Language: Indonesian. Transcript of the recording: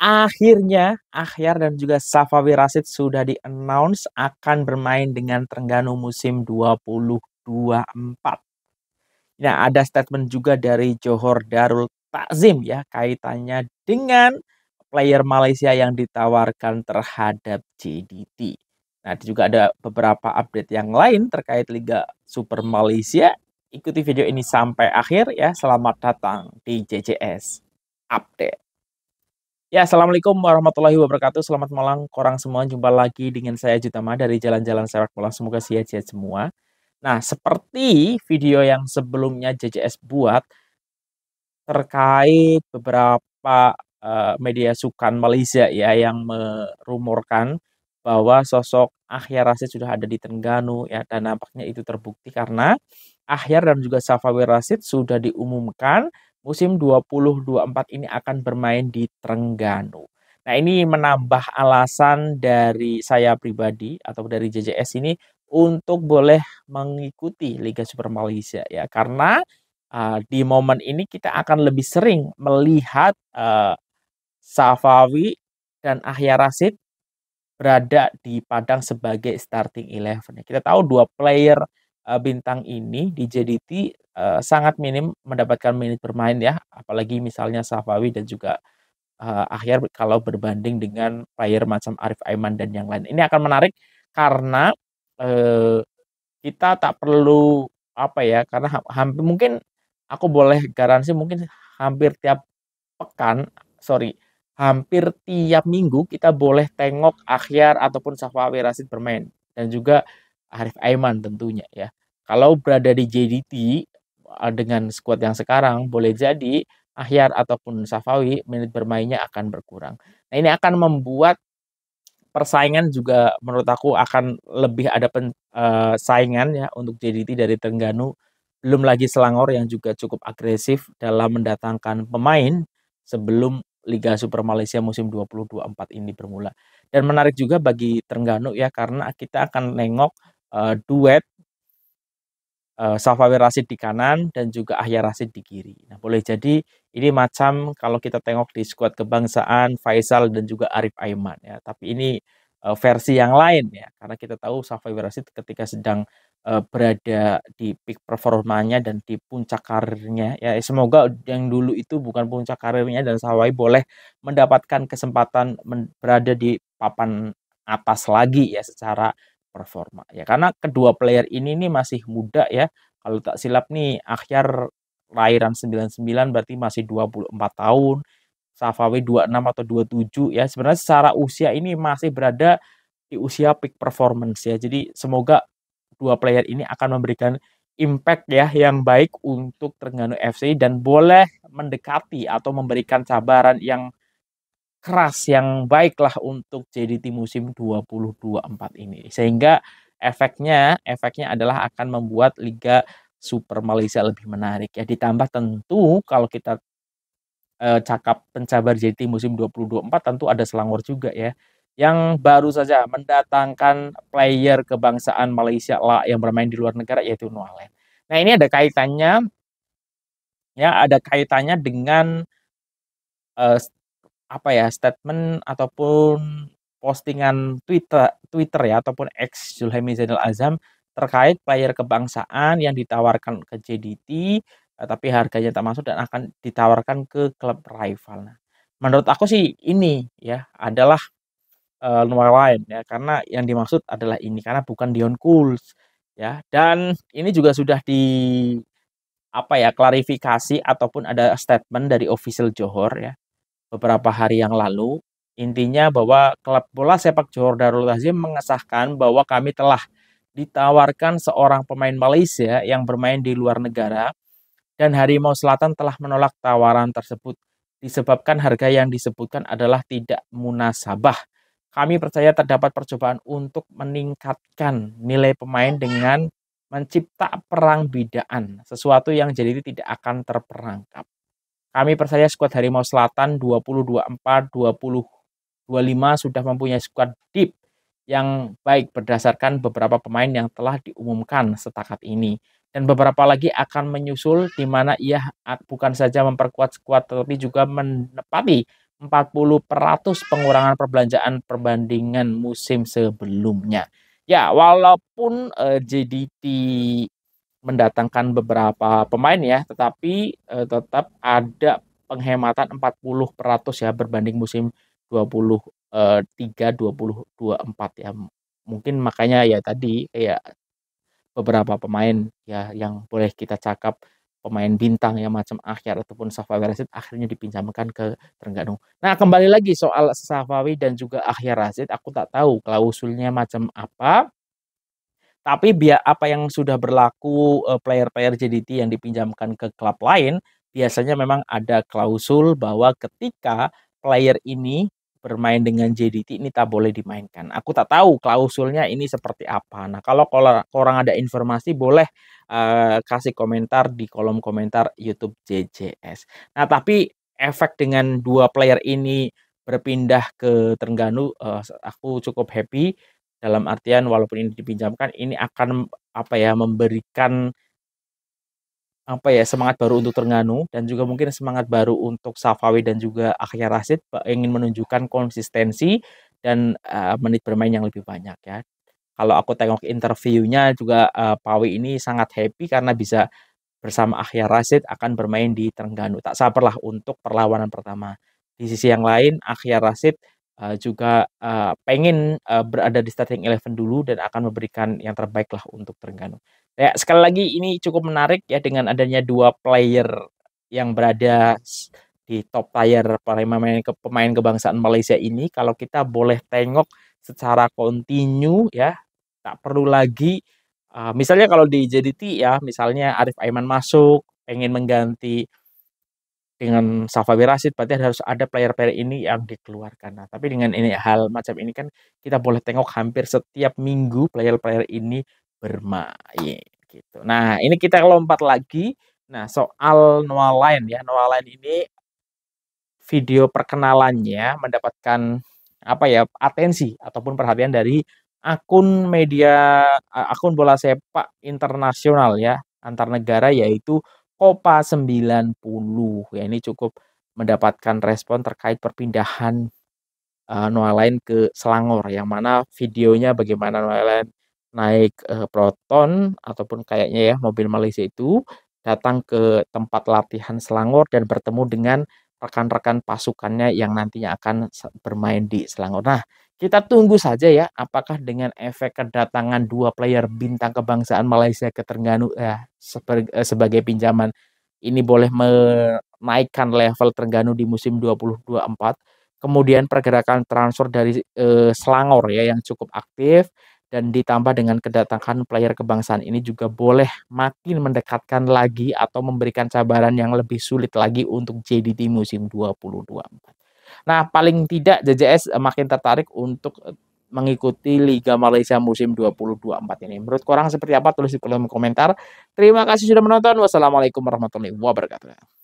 akhirnya Akhyar dan juga Safawi Rasid sudah di-announce akan bermain dengan Terengganu musim 2024. Nah, ada statement juga dari Johor Darul Takzim ya kaitannya dengan player Malaysia yang ditawarkan terhadap JDT. Nah, juga ada beberapa update yang lain terkait Liga Super Malaysia. Ikuti video ini sampai akhir ya. Selamat datang di JJS Update. Ya, Assalamualaikum warahmatullahi wabarakatuh. Selamat malam korang semua. Jumpa lagi dengan saya Jutama dari Jalan-Jalan Sepak Bola. Semoga sehat-sehat semua. Nah, seperti video yang sebelumnya JJS buat terkait beberapa uh, media sukan Malaysia ya yang merumorkan bahwa sosok Ahyar Rasid sudah ada di Tengganu ya dan nampaknya itu terbukti karena Ahyar dan juga Safawi Rasid sudah diumumkan musim 2024 ini akan bermain di Trengganu. Nah, ini menambah alasan dari saya pribadi atau dari JJS ini untuk boleh mengikuti Liga Super Malaysia ya. Karena uh, di momen ini kita akan lebih sering melihat uh, Safawi dan Ahya Rasid berada di padang sebagai starting eleven. Kita tahu dua player Eh, bintang ini di JDT uh, eh, sangat minim mendapatkan menit bermain ya, apalagi misalnya Safawi dan juga uh, eh, akhir kalau berbanding dengan player macam Arif Aiman dan yang lain. Ini akan menarik karena uh, kita tak perlu apa ya, karena hampir mungkin aku boleh garansi mungkin hampir tiap pekan, sorry, hampir tiap minggu kita boleh tengok akhir ataupun Safawi Rasid bermain dan juga Arif Aiman tentunya ya. Kalau berada di JDT eh, dengan skuad yang sekarang boleh jadi Ahyar ataupun Safawi menit bermainnya akan berkurang. Nah, ini akan membuat persaingan juga menurut aku akan lebih ada pen, uh, saingan ya untuk JDT dari Tengganu belum lagi Selangor yang juga cukup agresif dalam mendatangkan pemain sebelum Liga Super Malaysia musim 2024 ini bermula. Dan menarik juga bagi Terengganu ya karena kita akan nengok uh, duet uh, eh, Safawi Rasid di kanan dan juga Ahya Rasid di kiri. Nah, boleh jadi ini macam kalau kita tengok di skuad kebangsaan Faisal dan juga Arif Aiman ya, tapi ini uh, versi yang lain ya karena kita tahu Safawi Rasid ketika sedang berada di peak performanya dan di puncak karirnya ya semoga yang dulu itu bukan puncak karirnya dan Safawi boleh mendapatkan kesempatan berada di papan atas lagi ya secara performa ya karena kedua player ini nih masih muda ya kalau tak silap nih akhir lahiran 99 berarti masih 24 tahun Safawi 26 atau 27 ya sebenarnya secara usia ini masih berada di usia peak performance ya jadi semoga dua player ini akan memberikan impact ya yang baik untuk Terengganu FC dan boleh mendekati atau memberikan cabaran yang keras yang baiklah untuk JDT musim 2024 ini. Sehingga efeknya efeknya adalah akan membuat liga Super Malaysia lebih menarik ya. Ditambah tentu kalau kita e, cakap pencabar JDT musim 2024 tentu ada Selangor juga ya yang baru saja mendatangkan player kebangsaan Malaysia lah yang bermain di luar negara yaitu Noalen. Nah, ini ada kaitannya ya ada kaitannya dengan eh, apa ya statement ataupun postingan Twitter Twitter ya ataupun ex Zulhemi Zainal Azam terkait player kebangsaan yang ditawarkan ke JDT eh, tapi harganya tak masuk dan akan ditawarkan ke klub rival. Nah, menurut aku sih ini ya adalah uh, luar lain ya karena yang dimaksud adalah ini karena bukan Dion Cools ya dan ini juga sudah di apa ya klarifikasi ataupun ada statement dari official Johor ya beberapa hari yang lalu. Intinya bahwa klub bola sepak Johor Darul Takzim mengesahkan bahwa kami telah ditawarkan seorang pemain Malaysia yang bermain di luar negara dan Harimau Selatan telah menolak tawaran tersebut disebabkan harga yang disebutkan adalah tidak munasabah. Kami percaya terdapat percobaan untuk meningkatkan nilai pemain dengan mencipta perang bidaan, sesuatu yang jadi tidak akan terperangkap. Kami percaya skuad Harimau Selatan 2024, 2025 sudah mempunyai skuad deep yang baik berdasarkan beberapa pemain yang telah diumumkan setakat ini dan beberapa lagi akan menyusul di mana ia bukan saja memperkuat skuad tetapi juga menepati 40% peratus pengurangan perbelanjaan perbandingan musim sebelumnya. Ya, walaupun uh, eh, JDT mendatangkan beberapa pemain ya, tetapi eh, tetap ada penghematan 40% ya berbanding musim 23 24 eh, ya. Mungkin makanya ya tadi kayak beberapa pemain ya yang boleh kita cakap pemain bintang ya macam akhir ataupun Safawi Rasid akhirnya dipinjamkan ke Terengganu. Nah kembali lagi soal Safawi dan juga akhir Rasid, aku tak tahu klausulnya macam apa. Tapi biar apa yang sudah berlaku eh, player-player JDT yang dipinjamkan ke klub lain biasanya memang ada klausul bahwa ketika player ini bermain dengan JDT ini tak boleh dimainkan. Aku tak tahu klausulnya ini seperti apa. Nah, kalau orang ada informasi boleh uh, kasih komentar di kolom komentar YouTube JJS. Nah, tapi efek dengan dua player ini berpindah ke Terengganu uh, aku cukup happy dalam artian walaupun ini dipinjamkan, ini akan apa ya memberikan apa ya semangat baru untuk Terengganu dan juga mungkin semangat baru untuk Safawi dan juga Akhya Rasid ingin menunjukkan konsistensi dan uh, menit bermain yang lebih banyak ya. Kalau aku tengok interviewnya juga uh, Pawi ini sangat happy karena bisa bersama Akhya Rasid akan bermain di Terengganu. Tak sabarlah untuk perlawanan pertama. Di sisi yang lain Akhya Rasid uh, juga uh, pengen uh, berada di starting eleven dulu dan akan memberikan yang terbaik lah untuk Terengganu. Ya, sekali lagi ini cukup menarik ya dengan adanya dua player yang berada di top player para pemain ke pemain kebangsaan Malaysia ini kalau kita boleh tengok secara kontinu ya tak perlu lagi uh, misalnya kalau di JDT ya misalnya Arif Aiman masuk pengen mengganti dengan Safa Birasid berarti harus ada player-player ini yang dikeluarkan. Nah, tapi dengan ini hal macam ini kan kita boleh tengok hampir setiap minggu player-player ini bermain gitu. Nah, ini kita lompat lagi. Nah, soal Noah Line ya. Noah Line ini video perkenalannya mendapatkan apa ya atensi ataupun perhatian dari akun media akun bola sepak internasional ya antar negara yaitu Kopa 90. Ya ini cukup mendapatkan respon terkait perpindahan uh, eh, Noelain ke Selangor yang mana videonya bagaimana Noelain naik uh, Proton ataupun kayaknya ya mobil Malaysia itu datang ke tempat latihan Selangor dan bertemu dengan rekan-rekan pasukannya yang nantinya akan bermain di Selangor. Nah, kita tunggu saja ya, apakah dengan efek kedatangan dua player bintang kebangsaan Malaysia ke Terengganu ya, eh, sebagai pinjaman ini boleh menaikkan level Terengganu di musim 2024. Kemudian pergerakan transfer dari eh, Selangor ya yang cukup aktif dan ditambah dengan kedatangan player kebangsaan ini juga boleh makin mendekatkan lagi atau memberikan cabaran yang lebih sulit lagi untuk JDT musim 2024. Nah, paling tidak JJS eh, makin tertarik untuk eh, mengikuti Liga Malaysia musim 2024 ini. Menurut korang seperti apa? Tulis di kolom komentar. Terima kasih sudah menonton. Wassalamualaikum warahmatullahi wabarakatuh.